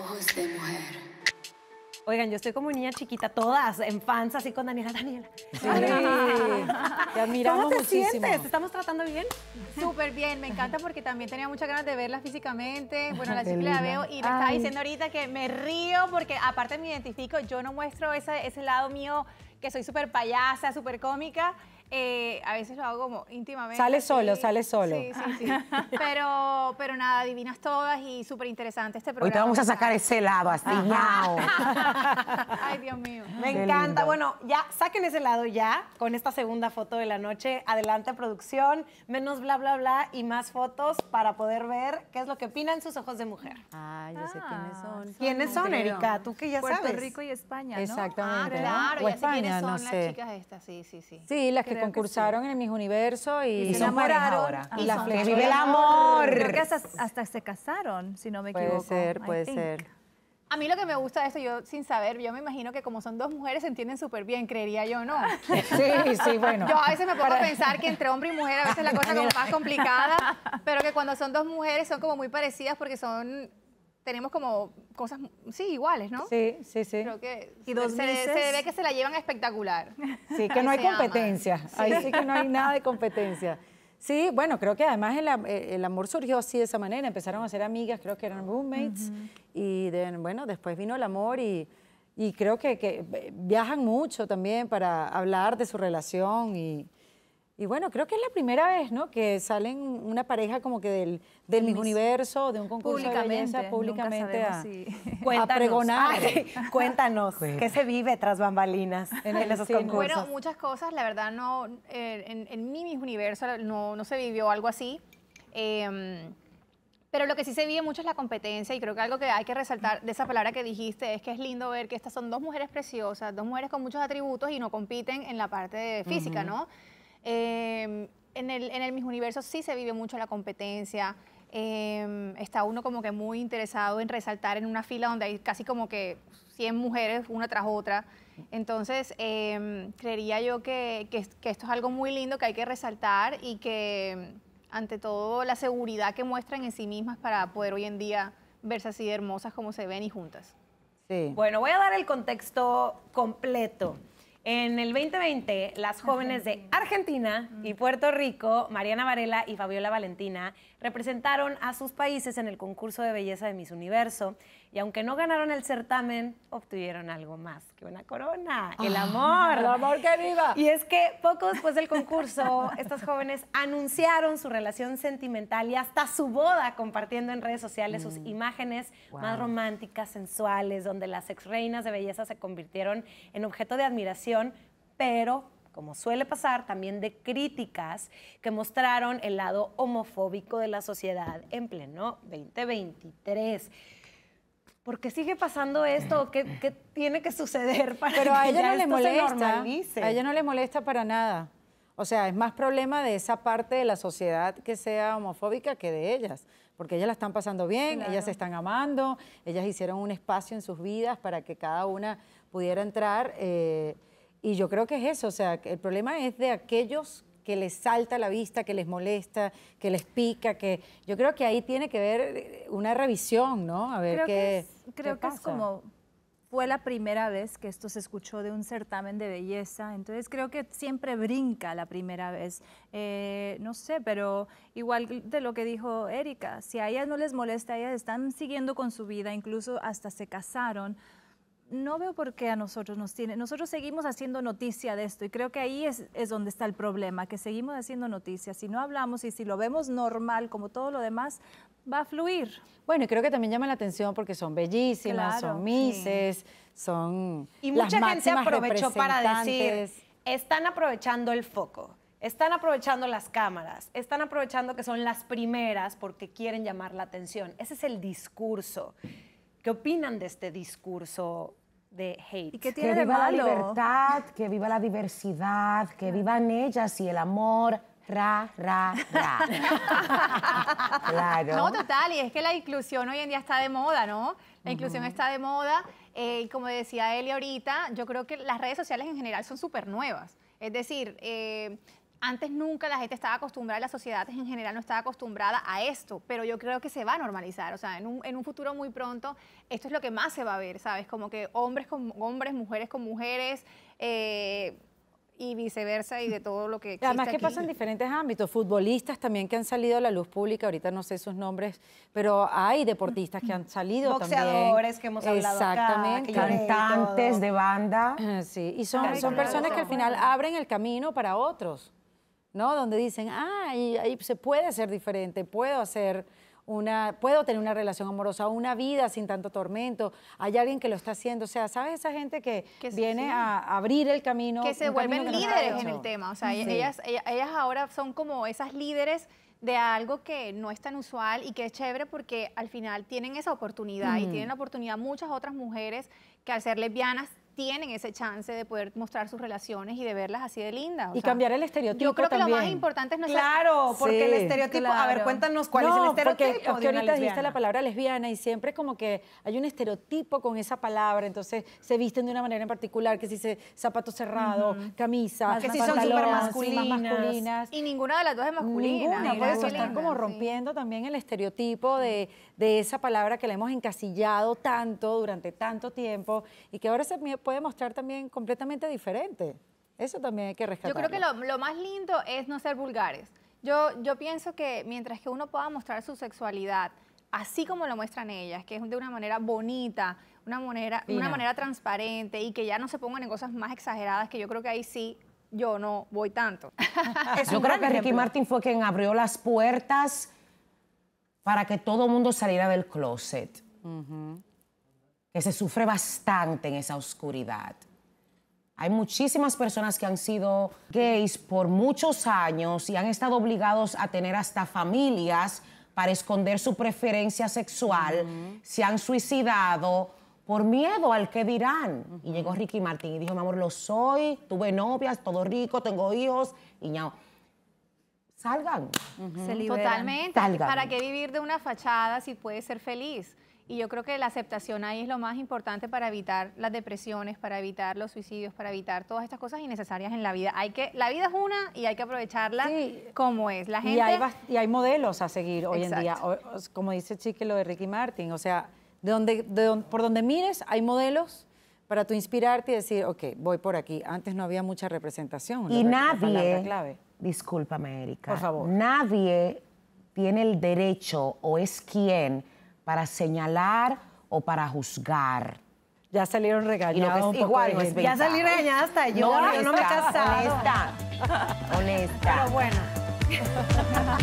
Ojos de mujer. Oigan, yo estoy como niña chiquita, todas en fans, así con Daniela. Daniela. Sí. te admiramos te muchísimo. ¿Te estamos tratando bien? Súper bien, me encanta porque también tenía muchas ganas de verla físicamente. Ah, bueno, la chicle la veo y me estaba diciendo ahorita que me río porque aparte me identifico, yo no muestro ese, ese lado mío que soy súper payasa, súper cómica. Eh, a veces lo hago como íntimamente. Sale solo, sale solo. Sí, sí, sí. pero, pero nada, adivinas todas y súper interesante este programa. Hoy te vamos a sacar ese lado así, Ay, Dios mío. Me encanta. Bueno, ya saquen ese lado ya con esta segunda foto de la noche. Adelante, producción. Menos bla, bla, bla y más fotos para poder ver qué es lo que opinan sus ojos de mujer. ay yo sé quiénes ah, son. ¿Quiénes son, Erika? Tú que ya sabes. Puerto Rico y España, ¿no? Exactamente. Ah, claro, ya quiénes son las chicas estas, sí, sí, sí. Sí, las que concursaron en Mis Universo y, se enamoraron, ahora. Y, la flecha. ¡Vive el amor! Creo que hasta, se casaron, si no me equivoco. Puede ser, puede ser. A mí lo que me gusta de esto, yo sin saber, yo me imagino que como son dos mujeres se entienden súper bien, creería yo, ¿no? Sí, sí, bueno. Yo a veces me pongo a pensar que entre hombre y mujer a veces la cosa como más complicada, pero que cuando son dos mujeres son como muy parecidas porque son tenemos como cosas, sí, iguales, ¿no? Sí, sí, sí. Creo que ¿Y se, ve que se la llevan espectacular. Sí, que no hay competencia. Ahí sí que no hay nada de competencia. Sí, bueno, creo que además eh, el, amor surgió así de esa manera. Empezaron a ser amigas, creo que eran roommates. Y bueno, después vino el amor y, y creo que, que, eh, viajan mucho también para hablar de su relación y, y bueno, creo que es la primera vez, ¿no? Que salen una pareja como que del, del Universo, de un concurso de belleza, públicamente a, pregonar. cuéntanos, ¿qué se vive tras bambalinas en, esos sí, concursos? Bueno, muchas cosas. La verdad, no, eh, en, mi mismo Universo no, no se vivió algo así. Em, pero lo que sí se vive mucho es la competencia y creo que algo que hay que resaltar de esa palabra que dijiste es que es lindo ver que estas son dos mujeres preciosas, dos mujeres con muchos atributos y no compiten en la parte física, ¿no? Em, en, el, en mismo universo sí se vive mucho la competencia. Em, está uno como que muy interesado en resaltar en una fila donde hay casi como que 100 mujeres una tras otra. Entonces, em, creería yo que, esto es algo muy lindo que hay que resaltar y que, ante todo, la seguridad que muestran en sí mismas para poder hoy en día verse así hermosas como se ven y juntas. Sí. Bueno, voy a dar el contexto completo. En el 2020, las jóvenes de Argentina y mm. Puerto Rico, Mariana Varela y Fabiola Valentina, representaron a sus países en el concurso de belleza de Miss Universo y aunque no ganaron el certamen, obtuvieron algo más que una corona, el ah, amor. el amor que viva. Y es que poco después del concurso, estas jóvenes anunciaron su relación sentimental y hasta su boda, compartiendo en redes sociales sus mm. imágenes más románticas, sensuales, donde las ex reinas de belleza se convirtieron en objeto de admiración, pero como suele pasar, también de críticas que mostraron el lado homofóbico de la sociedad en pleno 2023. ¿por qué sigue pasando esto? Mm. ¿Qué, tiene que suceder para Pero que a ella no le molesta, A ella no le molesta para nada. O sea, es más problema de esa parte de la sociedad que sea homofóbica que de ellas, porque ellas la están pasando bien, ellas se están amando, ellas hicieron un espacio en sus vidas para que cada una pudiera entrar. Eh, y yo creo que es eso, o sea, el problema es de aquellos que les salta a la vista, que les molesta, que les pica, que yo creo que ahí tiene que ver una revisión, ¿no? A ver qué creo que es como fue la primera vez que esto se escuchó de un certamen de belleza, entonces creo que siempre brinca la primera vez. Eh, no sé, pero igual de lo que dijo Erika, si a ellas no les molesta, ellas están siguiendo con su vida, incluso hasta se casaron, no veo por qué a nosotros nos tiene. Nosotros seguimos haciendo noticia de esto y creo que ahí es, donde está el problema, que seguimos haciendo noticia. Si no hablamos y si lo vemos normal como todo lo demás, va a fluir. Bueno, y creo que también llama la atención porque son bellísimas, son mises, son... Y mucha gente aprovechó para decir, están aprovechando el foco. Están aprovechando las cámaras, están aprovechando que son las primeras porque quieren llamar la atención. Ese es el discurso. ¿Qué opinan de este discurso de hate? que viva la libertad, que viva la diversidad, que vivan ellas y el amor. Ra, ra, ra. claro. No, total, y es que la inclusión hoy en día está de moda, ¿no? La inclusión está de moda. Eh, y como decía Eli ahorita, yo creo que las redes sociales en general son súper nuevas. Es decir, eh, antes nunca la gente estaba acostumbrada, la sociedad en general no estaba acostumbrada a esto, pero yo creo que se va a normalizar, o sea, en un, futuro muy pronto esto es lo que más se va a ver, ¿sabes? Como que hombres con hombres, mujeres con mujeres, eh, y viceversa y de todo lo que existe Además que pasa en diferentes ámbitos, futbolistas también que han salido a la luz pública, ahorita no sé sus nombres, pero hay deportistas que han salido Boxeadores que hemos hablado Exactamente. cantantes de banda. Sí, y son, personas que al final abren el camino para otros. Donde dicen, ah, ahí, se puede ser diferente, puedo hacer una, puedo tener una relación amorosa, una vida sin tanto tormento, hay alguien que lo está haciendo, o sea, ¿sabes esa gente que, viene a abrir el camino? Que se vuelven líderes en el tema, o sea, ellas, ellas, ahora son como esas líderes de algo que no es tan usual y que es chévere porque al final tienen esa oportunidad y tienen la oportunidad muchas otras mujeres que al ser lesbianas tienen ese chance de poder mostrar sus relaciones y de verlas así de lindas. y cambiar el estereotipo. Yo creo que lo más importante es no Claro, porque el estereotipo. A ver, cuéntanos cuál es el estereotipo. Porque, porque ahorita la palabra lesbiana y siempre como que hay un estereotipo con esa palabra. Entonces se visten de una manera en particular, que si se zapato cerrado, camisas, camisa, que si son súper masculinas. Y ninguna de las dos es masculina. Ninguna, por eso están como rompiendo también el estereotipo de, de esa palabra que la hemos encasillado tanto durante tanto tiempo y que ahora se puede mostrar también completamente diferente. Eso también hay que rescatar. Yo creo que lo, más lindo es no ser vulgares. Yo, yo pienso que mientras que uno pueda mostrar su sexualidad, así como lo muestran ellas, que es de una manera bonita, una manera, una manera transparente y que ya no se pongan en cosas más exageradas, que yo creo que ahí sí yo no voy tanto. yo creo que Ricky Martin fue quien abrió las puertas para que todo el mundo saliera del closet. Uh que se sufre bastante en esa oscuridad. Hay muchísimas personas que han sido gays por muchos años y han estado obligados a tener hasta familias para esconder su preferencia sexual, se han suicidado por miedo al que dirán. Y llegó Ricky Martín y dijo, mi amor, lo soy, tuve novias, todo rico, tengo hijos, y Salgan. Se Totalmente. Salgan. ¿Para qué vivir de una fachada si puedes ser feliz? Y yo creo que la aceptación ahí es lo más importante para evitar las depresiones, para evitar los suicidios, para evitar todas estas cosas innecesarias en la vida. Hay que, la vida es una y hay que aprovecharla como es. La gente... y, hay, modelos a seguir hoy en día. como dice Chique lo de Ricky Martin, o sea, de donde, por donde mires hay modelos para tú inspirarte y decir, ok, voy por aquí. Antes no había mucha representación. Y nadie, clave. discúlpame Erika, por favor. Nadie tiene el derecho o es quien para señalar o para juzgar. Ya salieron regañadas. igual, ya salí regañada hasta yo. No, yo no me he casado. Honesta. Honesta. Pero bueno.